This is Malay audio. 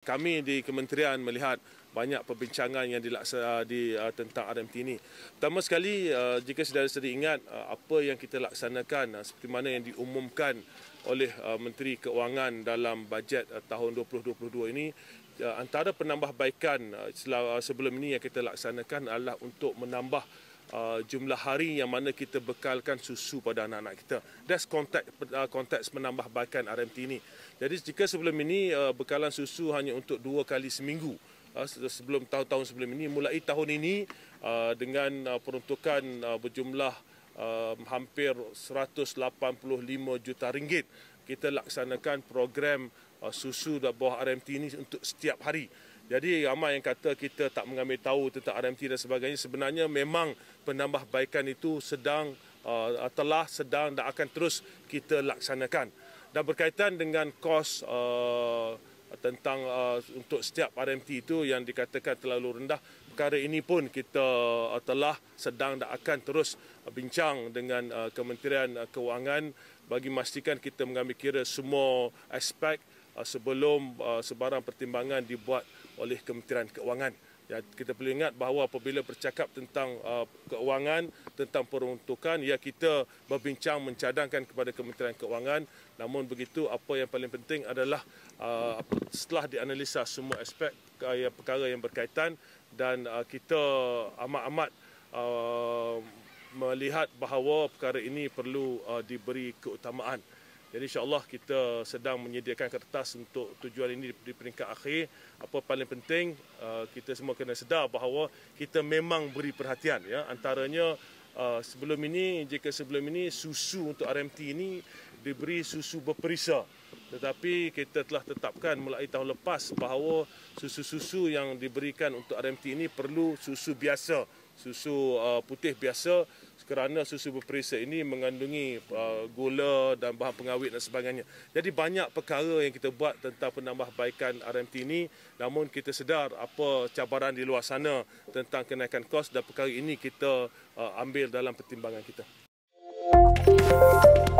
Kami di kementerian melihat banyak perbincangan yang dilaksanakan ah, di uh, tentang RMT ini. Pertama sekali uh, jika saudara-saudari ingat uh, apa yang kita laksanakan uh, seperti mana yang diumumkan oleh uh, Menteri Keuangan dalam bajet uh, tahun 2022 ini uh, antara penambahbaikan uh, sebelum ini yang kita laksanakan adalah untuk menambah uh, jumlah hari yang mana kita bekalkan susu pada anak-anak kita. That's konteks uh, konteks penambahbaikan RMT ini. Jadi jika sebelum ini uh, bekalan susu hanya untuk dua kali seminggu uh, sebelum tahun-tahun sebelum ini mulai tahun ini uh, dengan uh, peruntukan uh, berjumlah uh, hampir 185 juta ringgit kita laksanakan program uh, susu di bawah RMT ini untuk setiap hari. Jadi ramai yang kata kita tak mengambil tahu tentang RMT dan sebagainya sebenarnya memang penambahbaikan itu sedang uh, telah sedang dan akan terus kita laksanakan. Dan berkaitan dengan kos uh, tentang uh, untuk setiap RMT itu yang dikatakan terlalu rendah perkara ini pun kita uh, telah sedang dan akan terus bincang dengan uh, Kementerian uh, Kewangan bagi memastikan kita mengambil kira semua aspek Uh, sebelum uh, sebarang pertimbangan dibuat oleh Kementerian Keuangan. Ya, kita perlu ingat bahawa apabila bercakap tentang uh, keuangan, tentang peruntukan, ya kita berbincang mencadangkan kepada Kementerian Keuangan. Namun begitu, apa yang paling penting adalah uh, setelah dianalisa semua aspek uh, ya, perkara yang berkaitan dan uh, kita amat-amat uh, melihat bahawa perkara ini perlu uh, diberi keutamaan. Jadi insyaAllah kita sedang menyediakan kertas untuk tujuan ini di, peringkat akhir. Apa paling penting, uh, kita semua kena sedar bahawa kita memang beri perhatian. Ya. Antaranya uh, sebelum ini, jika sebelum ini susu untuk RMT ini diberi susu berperisa. Tetapi kita telah tetapkan mulai tahun lepas bahawa susu-susu yang diberikan untuk RMT ini perlu susu biasa susu uh, putih biasa kerana susu berperisa ini mengandungi uh, gula dan bahan pengawet dan sebagainya. Jadi banyak perkara yang kita buat tentang penambahbaikan RMT ini namun kita sedar apa cabaran di luar sana tentang kenaikan kos dan perkara ini kita uh, ambil dalam pertimbangan kita. Música